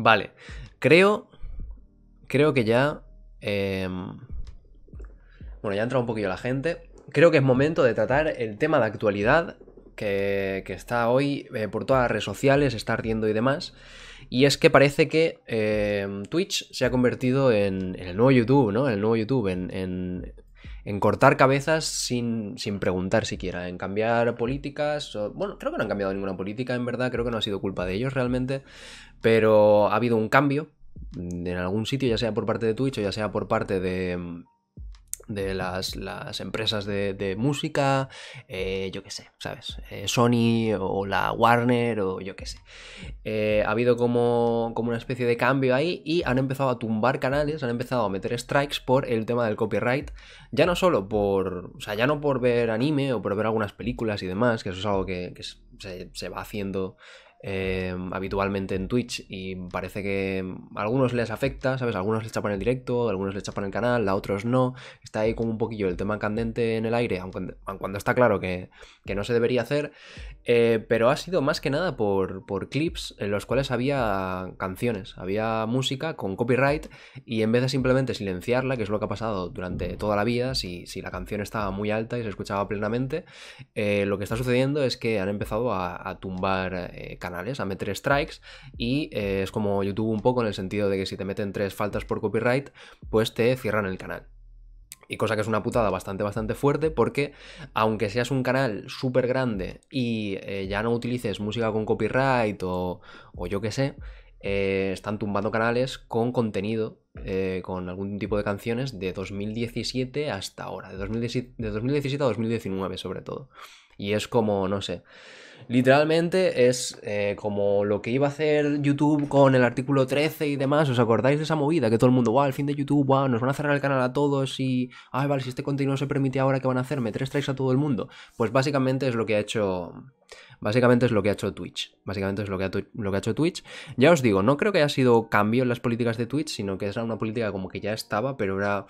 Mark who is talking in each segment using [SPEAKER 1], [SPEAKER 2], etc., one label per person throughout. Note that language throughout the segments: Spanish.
[SPEAKER 1] Vale, creo, creo que ya... Em, bueno, ya ha entrado un poquillo la gente. Creo que es momento de tratar el tema de actualidad que, está hoy eh, por todas las redes sociales, está ardiendo y demás. Y es que parece que em, Twitch se ha convertido en, el nuevo YouTube, ¿no? el nuevo YouTube, en, en cortar cabezas sin, sin, preguntar siquiera, en cambiar políticas. bueno, creo que no han cambiado ninguna política, en verdad, creo que no ha sido culpa de ellos realmente, pero ha habido un cambio en algún sitio, ya sea por parte de Twitch o ya sea por parte de, de las, empresas de, música, eh, yo qué sé, ¿sabes? Eh, Sony o la Warner o yo qué sé. Eh, ha habido como, una especie de cambio ahí y han empezado a tumbar canales, han empezado a meter strikes por el tema del copyright, ya no solo por, o sea, ya no por ver anime o por ver algunas películas y demás, que eso es algo que, se, se va haciendo eh, habitualmente en Twitch y parece que mm, a algunos les afecta, ¿sabes? algunos les chapan el directo, algunos les chapan el canal, a otros no. Está ahí como un poquillo el tema candente en el aire, aunque cuando, está claro que, no se debería hacer. Eh, pero ha sido más que nada por, clips en los cuales había canciones, había música con copyright y en vez de simplemente silenciarla, que es lo que ha pasado durante toda la vida, si, si la canción estaba muy alta y se escuchaba plenamente, eh, lo que está sucediendo es que han empezado a, a tumbar canciones canales a meter strikes y eh, es como YouTube un poco en el sentido de que si te meten tres faltas por copyright, pues te cierran el canal. Y cosa que es una putada bastante, bastante fuerte porque aunque seas un canal súper grande y eh, ya no utilices música con copyright o, yo qué sé, eh, están tumbando canales con contenido, con algún tipo de canciones de 2017 hasta ahora, de 2017 a 2019 sobre todo. Y es como, no sé. Literalmente es eh, como lo que iba a hacer YouTube con el artículo 13 y demás. ¿Os acordáis de esa movida? Que todo el mundo, wow, ¡Al fin de YouTube, wow, nos van a cerrar el canal a todos y, ay, vale, si este contenido no se permite ahora, ¿qué van a hacer? ¿Me tres a todo el mundo? Pues básicamente es lo que ha hecho. Básicamente es lo que ha hecho Twitch. Básicamente es lo que, lo que ha hecho Twitch. Ya os digo, no creo que haya sido cambio en las políticas de Twitch, sino que era una política como que ya estaba, pero era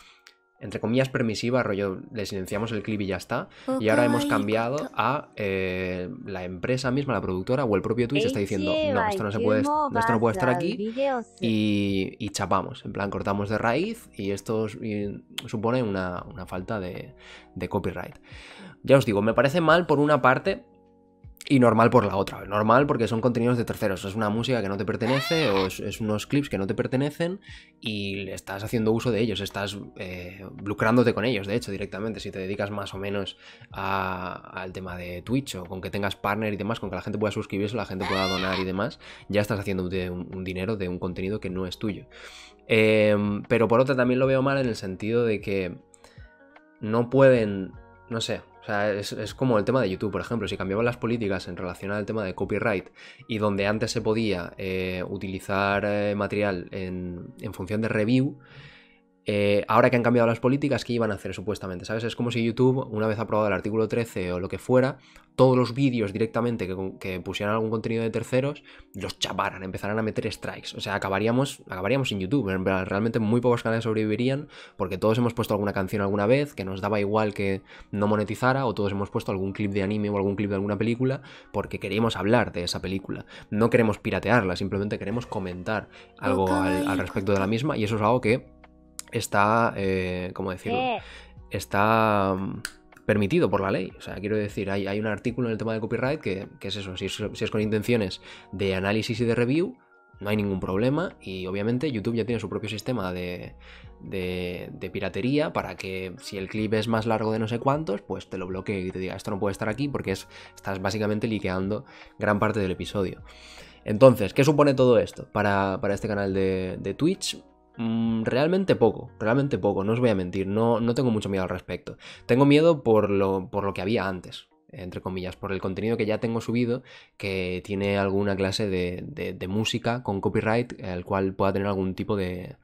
[SPEAKER 1] entre comillas, permisiva, rollo, le silenciamos el clip y ya está. Y ahora hemos cambiado a eh, la empresa misma, la productora o el propio Twitch está diciendo, no, esto no se puede, esto puede estar aquí. Y, chapamos, en plan, cortamos de raíz y esto supone una, falta de, de copyright. Ya os digo, me parece mal por una parte, y normal por la otra. Normal porque son contenidos de terceros. Es una música que no te pertenece o es, unos clips que no te pertenecen y estás haciendo uso de ellos, estás eh, lucrándote con ellos, de hecho, directamente. Si te dedicas más o menos al tema de Twitch o con que tengas partner y demás, con que la gente pueda suscribirse, la gente pueda donar y demás, ya estás haciendo un, dinero de un contenido que no es tuyo. Em, pero por otra también lo veo mal en el sentido de que no pueden, no sé, es, como el tema de YouTube, por ejemplo. Si cambiaban las políticas en relación al tema de copyright y donde antes se podía eh, utilizar eh, material en, en, función de review, eh, ahora que han cambiado las políticas, ¿qué iban a hacer supuestamente? ¿Sabes? Es como si YouTube, una vez aprobado el artículo 13 o lo que fuera, todos los vídeos directamente que, pusieran algún contenido de terceros, los chaparan, empezaran a meter strikes. O sea, acabaríamos, acabaríamos sin YouTube. Realmente muy pocos canales sobrevivirían porque todos hemos puesto alguna canción alguna vez que nos daba igual que no monetizara o todos hemos puesto algún clip de anime o algún clip de alguna película porque queríamos hablar de esa película. No queremos piratearla, simplemente queremos comentar algo al respecto de la misma y eso es algo que está, como eh, ¿cómo decirlo? Eh. Está mm, permitido por la ley. O sea, quiero decir, hay, hay un artículo en el tema de copyright que, es eso, si, es con intenciones de análisis y de review, no hay ningún problema y obviamente YouTube ya tiene su propio sistema de, piratería para que si el clip es más largo de no sé cuántos, pues te lo bloquee y te diga, esto no puede estar aquí porque es, estás básicamente liqueando gran parte del episodio. Entonces, ¿qué supone todo esto para, este canal de, de, Twitch? Mm, realmente poco, realmente poco, no os voy a mentir, no, no tengo mucho miedo al respecto. Tengo miedo por lo, por lo que había antes, entre comillas, por el contenido que ya tengo subido, que tiene alguna clase de, música con copyright, el cual pueda tener algún tipo de,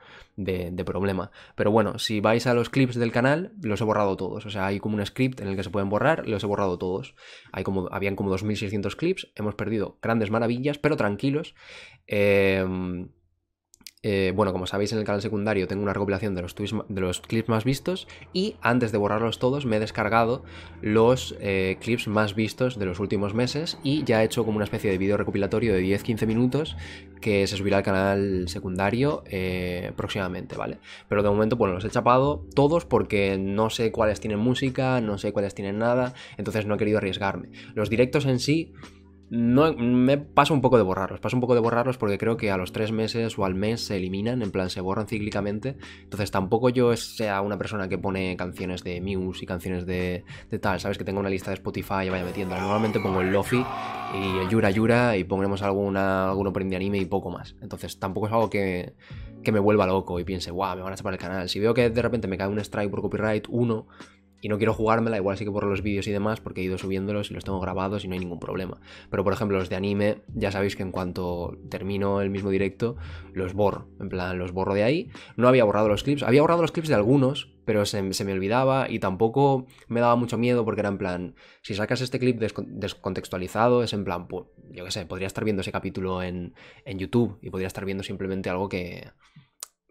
[SPEAKER 1] problema. Pero bueno, si vais a los clips del canal, los he borrado todos. O sea, hay como un script en el que se pueden borrar, los he borrado todos. Hay como, habían como 2.600 clips, hemos perdido grandes maravillas, pero tranquilos. Eh, eh, bueno, como sabéis, en el canal secundario tengo una recopilación de los, clips más vistos y antes de borrarlos todos me he descargado los eh, clips más vistos de los últimos meses y ya he hecho como una especie de vídeo recopilatorio de 10-15 minutos que se subirá al canal secundario eh, próximamente, ¿vale? Pero de momento, bueno, los he chapado todos porque no sé cuáles tienen música, no sé cuáles tienen nada, entonces no he querido arriesgarme. Los directos en sí no, me paso un poco de borrarlos, paso un poco de borrarlos porque creo que a los tres meses o al mes se eliminan, en plan se borran cíclicamente. Entonces tampoco yo sea una persona que pone canciones de Muse y canciones de, de tal, ¿sabes? Que tengo una lista de Spotify y vaya metiendo. Normalmente pongo el Lofi y el Yura Yura y pondremos alguna, alguno por de anime y poco más. Entonces tampoco es algo que, que me vuelva loco y piense, guau, me van a chapar el canal. Si veo que de repente me cae un strike por copyright, uno y no quiero jugármela, igual sí que borro los vídeos y demás, porque he ido subiéndolos y los tengo grabados y no hay ningún problema. Pero por ejemplo, los de anime, ya sabéis que en cuanto termino el mismo directo, los borro. En plan, los borro de ahí. No había borrado los clips, había borrado los clips de algunos, pero se, me olvidaba y tampoco me daba mucho miedo porque era en plan, si sacas este clip descontextualizado, es en plan, pues, yo qué sé, podría estar viendo ese capítulo en YouTube y podría estar viendo simplemente algo que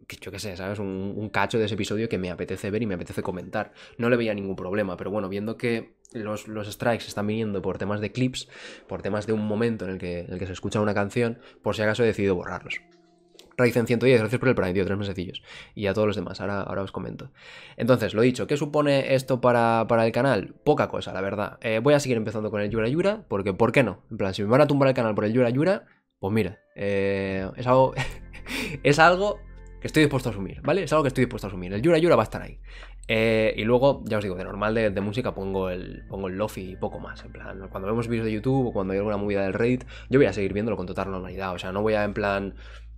[SPEAKER 1] que yo qué sé, ¿sabes? Un, un, cacho de ese episodio que me apetece ver y me apetece comentar. No le veía ningún problema, pero bueno, viendo que los, los strikes están viniendo por temas de clips, por temas de un momento en el que, el que se escucha una canción, por si acaso he decidido borrarlos. raizen 110, gracias por el Prime, tío, tres mesecillos. Y a todos los demás, ahora, ahora os comento. Entonces, lo dicho, ¿qué supone esto para, el canal? Poca cosa, la verdad. Eh, voy a seguir empezando con el Yura Yura, porque ¿por qué no? En plan, si me van a tumbar el canal por el Yura Yura, pues mira, eh, es algo... es algo que estoy dispuesto a asumir, ¿vale? Es algo que estoy dispuesto a asumir. El Yura Yura va a estar ahí. Eh, y luego, ya os digo, de normal de, música pongo el, pongo el lofi y poco más. En plan, cuando vemos vídeos de YouTube o cuando hay alguna movida del raid yo voy a seguir viéndolo con total normalidad. O sea, no voy a en plan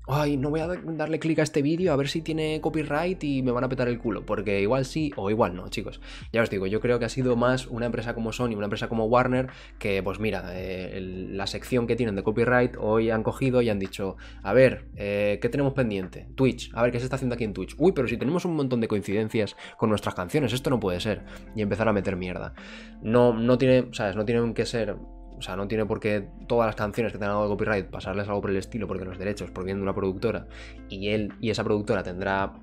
[SPEAKER 1] ay, no voy a darle clic a este vídeo a ver si tiene copyright y me van a petar el culo, porque igual sí o igual no, chicos. Ya os digo, yo creo que ha sido más una empresa como Sony, una empresa como Warner, que pues mira, eh, la sección que tienen de copyright hoy han cogido y han dicho, a ver, eh, ¿qué tenemos pendiente? Twitch, a ver, ¿qué se está haciendo aquí en Twitch? Uy, pero si tenemos un montón de coincidencias con nuestras canciones, esto no puede ser. Y empezar a meter mierda. No, no tiene, ¿sabes? No tienen que ser o sea, no tiene por qué todas las canciones que tengan algo de copyright pasarles algo por el estilo, porque los derechos provienen de una productora y él y esa productora tendrá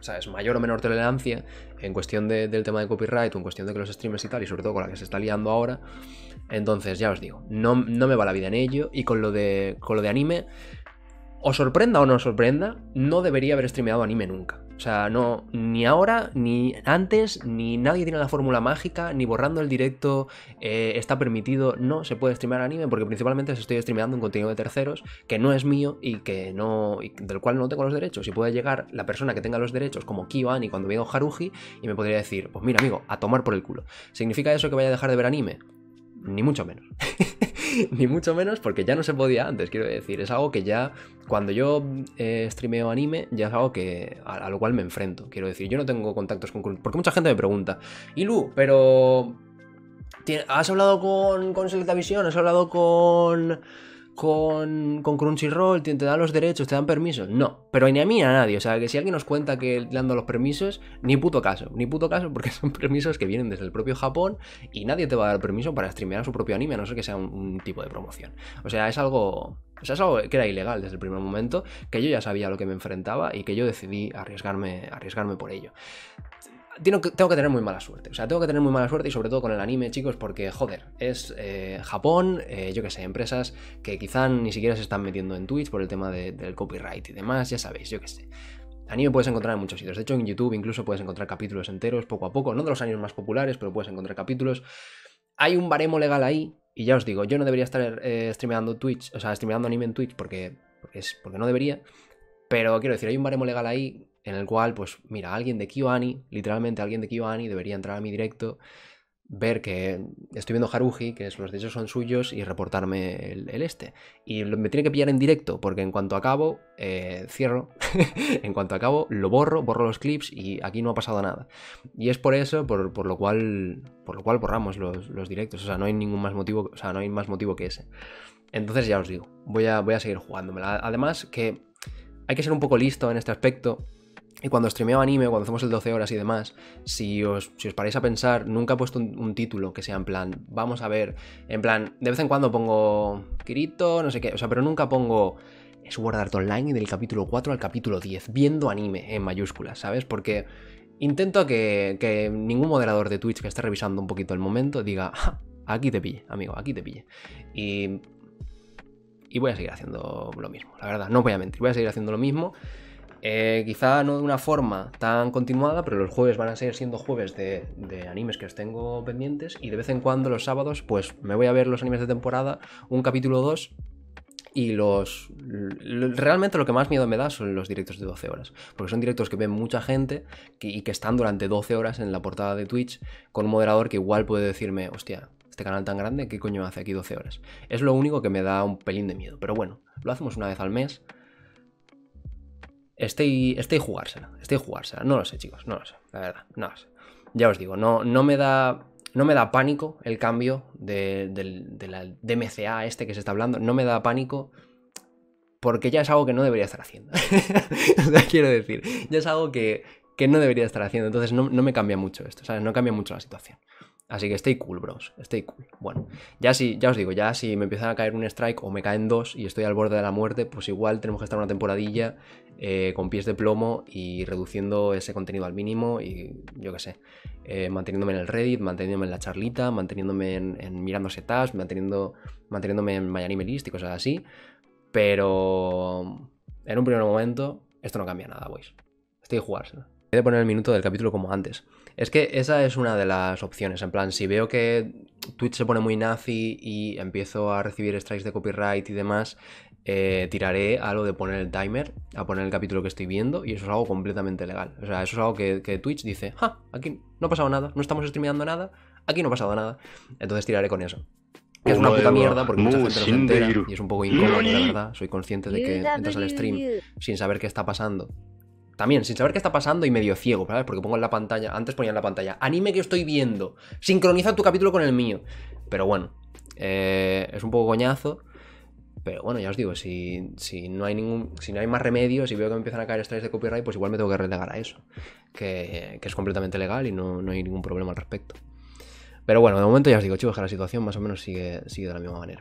[SPEAKER 1] ¿sabes? mayor o menor tolerancia en cuestión del tema de copyright o en cuestión de que los streamers y tal, y sobre todo con la que se está liando ahora. Entonces, ya os digo, no, no me va la vida en ello. Y con lo de, con lo de anime, os sorprenda o no sorprenda, no debería haber streameado anime nunca. O sea, no, ni ahora, ni antes, ni nadie tiene la fórmula mágica, ni borrando el directo eh, está permitido. No se puede streamear anime porque principalmente estoy streameando un contenido de terceros que no es mío y que no del cual no tengo los derechos. Y puede llegar la persona que tenga los derechos, como Kiwan y cuando un Haruji, y me podría decir, pues mira amigo, a tomar por el culo. ¿Significa eso que vaya a dejar de ver anime? ni mucho menos. ni mucho menos porque ya no se podía antes, quiero decir. Es algo que ya, cuando yo eh, streameo anime, ya es algo que, a, lo cual me enfrento. Quiero decir, yo no tengo contactos con... Porque mucha gente me pregunta, Ilu, pero... ¿Has hablado con, con Selectavision? ¿Has hablado con con, Crunchyroll, te, dan los derechos, te dan permisos. No, pero ni a mí ni a nadie. O sea, que si alguien nos cuenta que le dan los permisos, ni puto caso, ni puto caso, porque son permisos que vienen desde el propio Japón y nadie te va a dar permiso para streamear su propio anime, a no ser que sea un, tipo de promoción. O sea, es algo. es algo que era ilegal desde el primer momento, que yo ya sabía lo que me enfrentaba y que yo decidí arriesgarme, arriesgarme por ello tengo que, tener muy mala suerte. O sea, tengo que tener muy mala suerte y sobre todo con el anime, chicos, porque, joder, es eh, Japón, eh, yo que sé, empresas que quizá ni siquiera se están metiendo en Twitch por el tema del copyright y demás, ya sabéis, yo que sé. Anime puedes encontrar en muchos sitios. De hecho, en YouTube incluso puedes encontrar capítulos enteros poco a poco, no de los años más populares, pero puedes encontrar capítulos. Hay un baremo legal ahí, y ya os digo, yo no debería estar eh, streameando Twitch, o sea, streameando anime en Twitch porque, porque, es, porque no debería. Pero quiero decir, hay un baremo legal ahí en el cual, pues mira, alguien de Kiwani, literalmente alguien de KyoAni debería entrar a mi directo, ver que estoy viendo Haruji, que los derechos son suyos y reportarme el, este. Y me tiene que pillar en directo, porque en cuanto acabo, eh, cierro, en cuanto acabo, lo borro, borro los clips y aquí no ha pasado nada. Y es por eso, por, lo, cual, por lo cual borramos los, directos, o sea, no hay ningún más motivo, o sea, no hay más motivo que ese. Entonces ya os digo, voy a, voy a seguir jugándomela. Además que hay que ser un poco listo en este aspecto, y cuando streameo anime, cuando hacemos el 12 horas y demás, si os, si os paráis a pensar, nunca he puesto un, título que sea en plan, vamos a ver, en plan, de vez en cuando pongo Kirito, no sé qué, o sea, pero nunca pongo Sword Art Online del capítulo 4 al capítulo 10, viendo anime en mayúsculas, ¿sabes? Porque intento que, que ningún moderador de Twitch que esté revisando un poquito el momento diga, ah, aquí te pille, amigo, aquí te pille. Y, y voy a seguir haciendo lo mismo, la verdad, no voy a mentir, voy a seguir haciendo lo mismo. Eh, quizá no de una forma tan continuada, pero los jueves van a seguir siendo jueves de, animes que os tengo pendientes y de vez en cuando los sábados pues me voy a ver los animes de temporada, un capítulo dos y los... Realmente lo que más miedo me da son los directos de 12 horas, porque son directos que ven mucha gente y que están durante 12 horas en la portada de Twitch con un moderador que igual puede decirme, hostia, este canal tan grande, ¿qué coño hace aquí 12 horas? Es lo único que me da un pelín de miedo, pero bueno, lo hacemos una vez al mes Estoy, estoy jugársela, estoy jugársela. No lo sé, chicos, no lo sé, la verdad, no lo sé. Ya os digo, no, no me da no me da pánico el cambio de, DMCA este que se está hablando, no me da pánico porque ya es algo que no debería estar haciendo. quiero decir, ya es algo que, no debería estar haciendo, entonces no, no, me cambia mucho esto, ¿sabes? No cambia mucho la situación. Así que stay cool, bros, stay cool. Bueno, ya si, ya os digo, ya si me empiezan a caer un strike o me caen dos y estoy al borde de la muerte, pues igual tenemos que estar una temporadilla eh, con pies de plomo y reduciendo ese contenido al mínimo y yo qué sé, eh, manteniéndome en el Reddit, manteniéndome en la charlita, manteniéndome en, mirándose tasks, manteniendo, manteniéndome en Miami List y cosas así. Pero en un primer momento esto no cambia nada, boys. Estoy jugárselo. He de poner el minuto del capítulo como antes. Es que esa es una de las opciones. En plan, si veo que Twitch se pone muy nazi y empiezo a recibir strikes de copyright y demás, eh, tiraré a lo de poner el timer, a poner el capítulo que estoy viendo, y eso es algo completamente legal. O sea, eso es algo que, que Twitch dice, ja, aquí no ha pasado nada, no estamos streameando nada, aquí no ha pasado nada. Entonces tiraré con eso. Que es una puta mierda porque mucha gente no se entera y es un poco incómodo, la verdad. Soy consciente de que entras al stream sin saber qué está pasando también sin saber qué está pasando y medio ciego, ¿sabes? Porque pongo en la pantalla, antes ponía en la pantalla, anime que estoy viendo, sincroniza tu capítulo con el mío. Pero bueno, eh, es un poco coñazo. Pero bueno, ya os digo, si, si, no hay ningún, si no hay más remedio, si veo que me empiezan a caer estrellas de copyright, pues igual me tengo que relegar a eso. Que, es completamente legal y no, hay ningún problema al respecto. Pero bueno, de momento ya os digo, chicos, que la situación más o menos sigue, sigue de la misma manera.